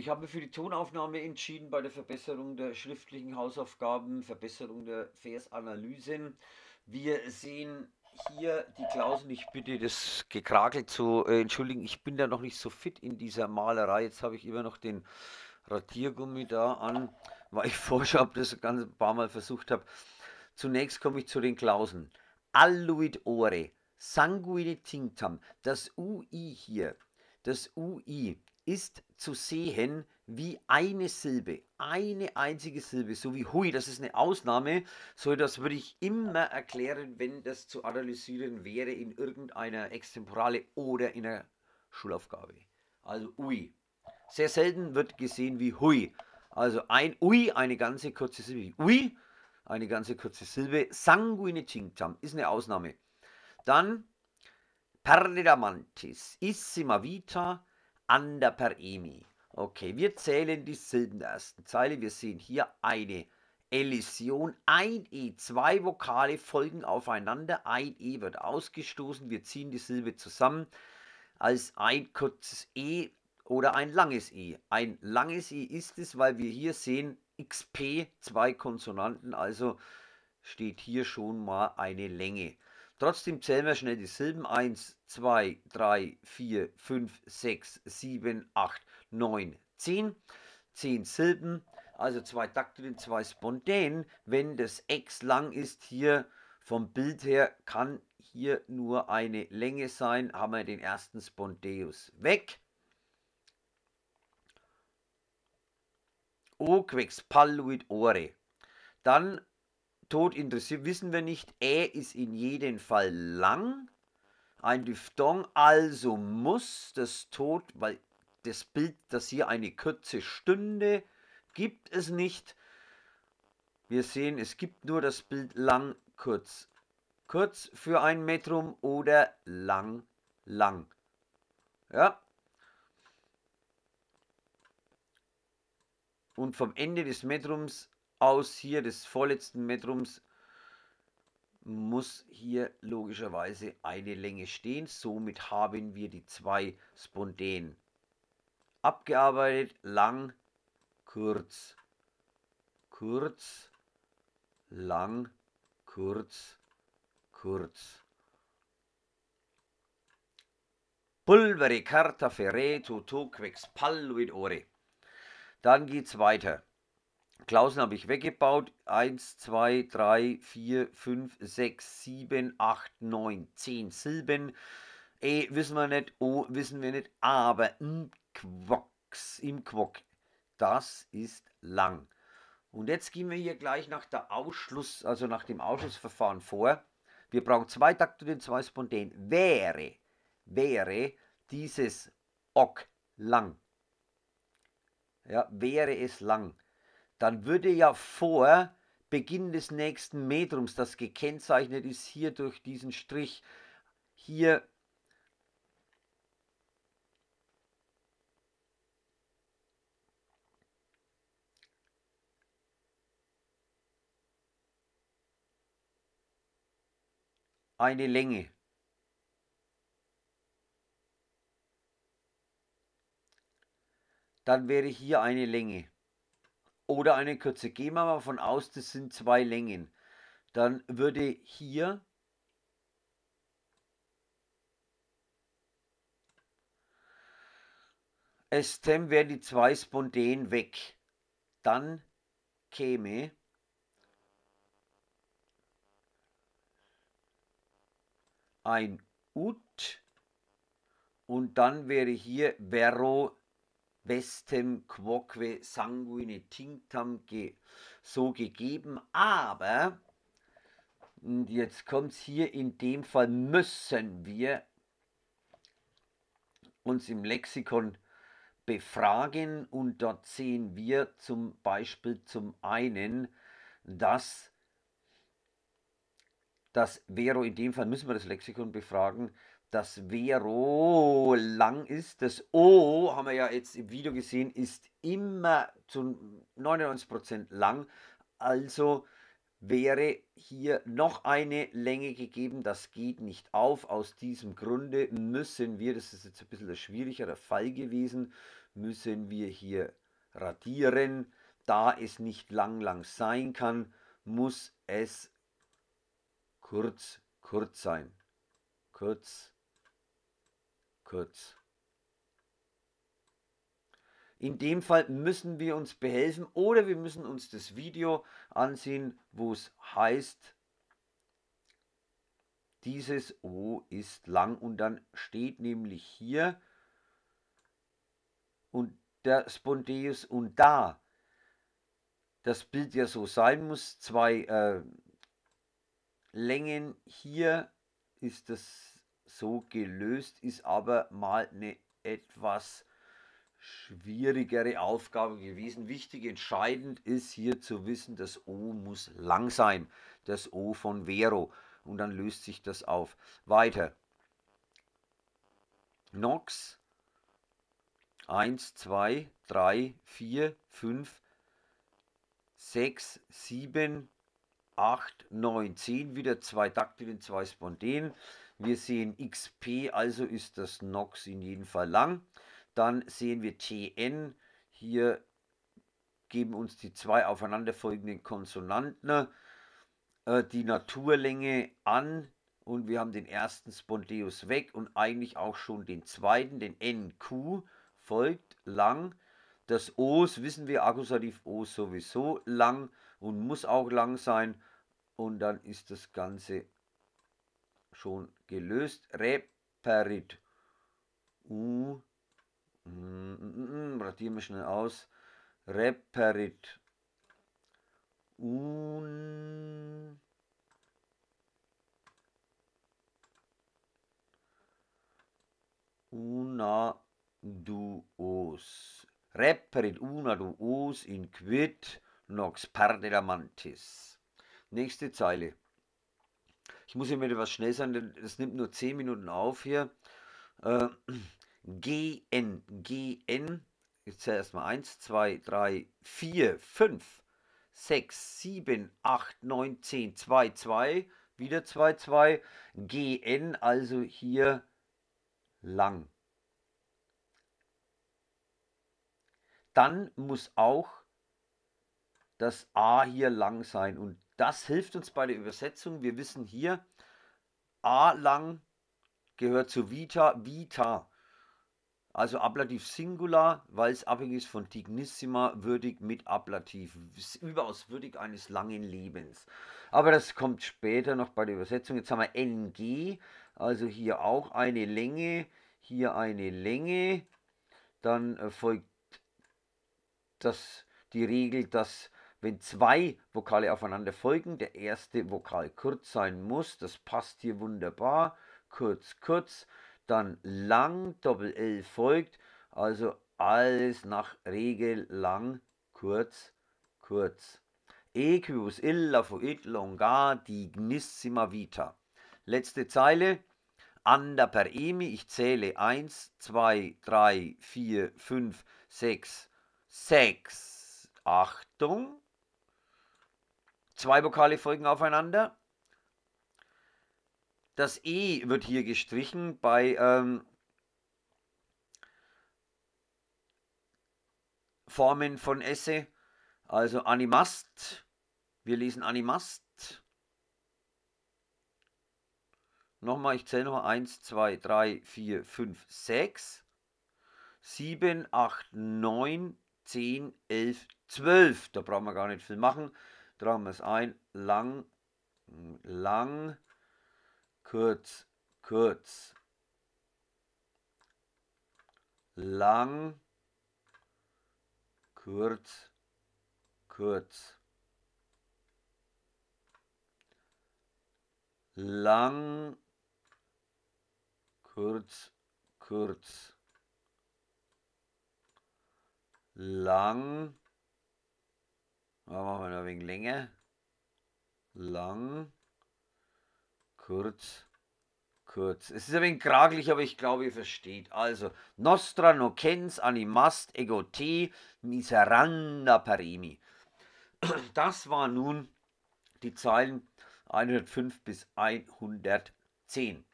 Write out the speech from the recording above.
Ich habe mich für die Tonaufnahme entschieden bei der Verbesserung der schriftlichen Hausaufgaben, Verbesserung der Versanalysen. Wir sehen hier die Klausen. Ich bitte das Gekrakel zu äh, entschuldigen. Ich bin da noch nicht so fit in dieser Malerei. Jetzt habe ich immer noch den Radiergummi da an, weil ich vorher das ein paar Mal versucht habe. Zunächst komme ich zu den Klausen. Alluit ore, sanguine tinctam. Das UI hier, das UI ist zu sehen, wie eine Silbe, eine einzige Silbe, so wie hui, das ist eine Ausnahme, so das würde ich immer erklären, wenn das zu analysieren wäre in irgendeiner Extemporale oder in einer Schulaufgabe. Also ui. Sehr selten wird gesehen wie hui. Also ein ui, eine ganze kurze Silbe. Ui, eine ganze kurze Silbe. Sanguine tinctam ist eine Ausnahme. Dann Perle da issima vita, Anda per emi. Okay, wir zählen die Silben der ersten Zeile. Wir sehen hier eine Elision, ein E, zwei Vokale folgen aufeinander, ein E wird ausgestoßen, wir ziehen die Silbe zusammen als ein kurzes E oder ein langes E. Ein langes E ist es, weil wir hier sehen XP, zwei Konsonanten, also steht hier schon mal eine Länge. Trotzdem zählen wir schnell die Silben. 1, 2, 3, 4, 5, 6, 7, 8, 9, 10. 10 Silben, also zwei Daktylen, zwei Spontänen. Wenn das X lang ist hier vom Bild her, kann hier nur eine Länge sein. Haben wir den ersten Spondeus weg. O quex palluit ore. Dann Tod interessiert, wissen wir nicht. Ä ist in jedem Fall lang. Ein Diphthong, also muss das Tod, weil das Bild, dass hier eine kurze Stunde gibt es nicht. Wir sehen, es gibt nur das Bild lang, kurz. Kurz für ein Metrum oder lang, lang. Ja. Und vom Ende des Metrums aus hier des vorletzten Metrums muss hier logischerweise eine Länge stehen. Somit haben wir die zwei spontan abgearbeitet. Lang, kurz, kurz, lang, kurz, kurz. Pulvere carta ferreto tu quex palluit ore. Dann geht's weiter. Klausen habe ich weggebaut. 1, 2, 3, 4, 5, 6, 7, 8, 9, 10, Silben. E wissen wir nicht, O oh, wissen wir nicht, aber im Quox, im Quock, das ist lang. Und jetzt gehen wir hier gleich nach der Ausschluss, also nach dem Ausschlussverfahren vor. Wir brauchen zwei Taktilien, zwei Spontan. Wäre, wäre dieses Ock lang. Ja, wäre es lang dann würde ja vor Beginn des nächsten Metrums, das gekennzeichnet ist hier durch diesen Strich, hier eine Länge. Dann wäre hier eine Länge oder eine Kürze. Gehen wir mal davon aus, das sind zwei Längen. Dann würde hier STEM wären die zwei Spondeen weg. Dann käme ein Ut und dann wäre hier Vero vestem quoque sanguine tinctam ge, so gegeben, aber und jetzt kommt es hier, in dem Fall müssen wir uns im Lexikon befragen und dort sehen wir zum Beispiel zum einen, dass das Vero, in dem Fall müssen wir das Lexikon befragen, das Vero lang ist. Das O, haben wir ja jetzt im Video gesehen, ist immer zu 99% lang. Also wäre hier noch eine Länge gegeben. Das geht nicht auf. Aus diesem Grunde müssen wir, das ist jetzt ein bisschen ein schwierigere Fall gewesen, müssen wir hier radieren. Da es nicht lang lang sein kann, muss es kurz kurz sein. Kurz, Kurz kurz. In dem Fall müssen wir uns behelfen oder wir müssen uns das Video ansehen, wo es heißt, dieses O ist lang und dann steht nämlich hier und der Spondeus und da das Bild ja so sein muss, zwei äh, Längen hier ist das so gelöst, ist aber mal eine etwas schwierigere Aufgabe gewesen. Wichtig, entscheidend ist hier zu wissen, das O muss lang sein, das O von Vero. Und dann löst sich das auf. Weiter. Nox 1, 2, 3, 4, 5, 6, 7, 8, 9, 10. Wieder zwei Daktilen, zwei Spontänen. Wir sehen XP, also ist das NOx in jedem Fall lang. Dann sehen wir TN, hier geben uns die zwei aufeinanderfolgenden Konsonanten äh, die Naturlänge an und wir haben den ersten Spondeus weg und eigentlich auch schon den zweiten, den NQ folgt lang. Das O, wissen wir, Akkusativ O sowieso lang und muss auch lang sein und dann ist das Ganze schon gelöst. Reparit. U. Mm, mm, mm, Radieren wir schnell aus. Reparit. Un. Una duos. Reperit una duos in quid nox parte Nächste Zeile. Ich muss hier mit etwas schnell sein, denn es nimmt nur 10 Minuten auf hier. Äh, GN, GN, ich zähle erstmal 1, 2, 3, 4, 5, 6, 7, 8, 9, 10, 2, 2, wieder 2, 2, GN, also hier lang. Dann muss auch das A hier lang sein und das hilft uns bei der Übersetzung. Wir wissen hier, A lang gehört zu Vita, Vita. Also Ablativ Singular, weil es abhängig ist von Dignissima, würdig mit Ablativ. Ist überaus würdig eines langen Lebens. Aber das kommt später noch bei der Übersetzung. Jetzt haben wir NG, also hier auch eine Länge, hier eine Länge. Dann äh, folgt das, die Regel, dass wenn zwei Vokale aufeinander folgen, der erste Vokal kurz sein muss, das passt hier wunderbar, kurz, kurz, dann lang, Doppel-L folgt, also alles nach Regel lang, kurz, kurz. Equus illa fuit longa dignissima vita. Letzte Zeile. Anda per emi, ich zähle 1, 2, 3, 4, 5, 6, 6. Achtung, Zwei Vokale folgen aufeinander. Das E wird hier gestrichen bei ähm, Formen von Esse, also Animast. Wir lesen Animast. Nochmal, ich zähle nochmal 1, 2, 3, 4, 5, 6, 7, 8, 9, 10, 11, 12. Da brauchen wir gar nicht viel machen tragen wir es ein, lang, lang, kurz, kurz, lang, kurz, kurz, lang, kurz, kurz, lang, kurz, kurz. lang was machen wir noch wegen Länge? Lang. Kurz. Kurz. Es ist ein wenig kragelig, aber ich glaube, ihr versteht. Also, Nostra nocens animast ego te miseranda parimi. Das waren nun die Zeilen 105 bis 110.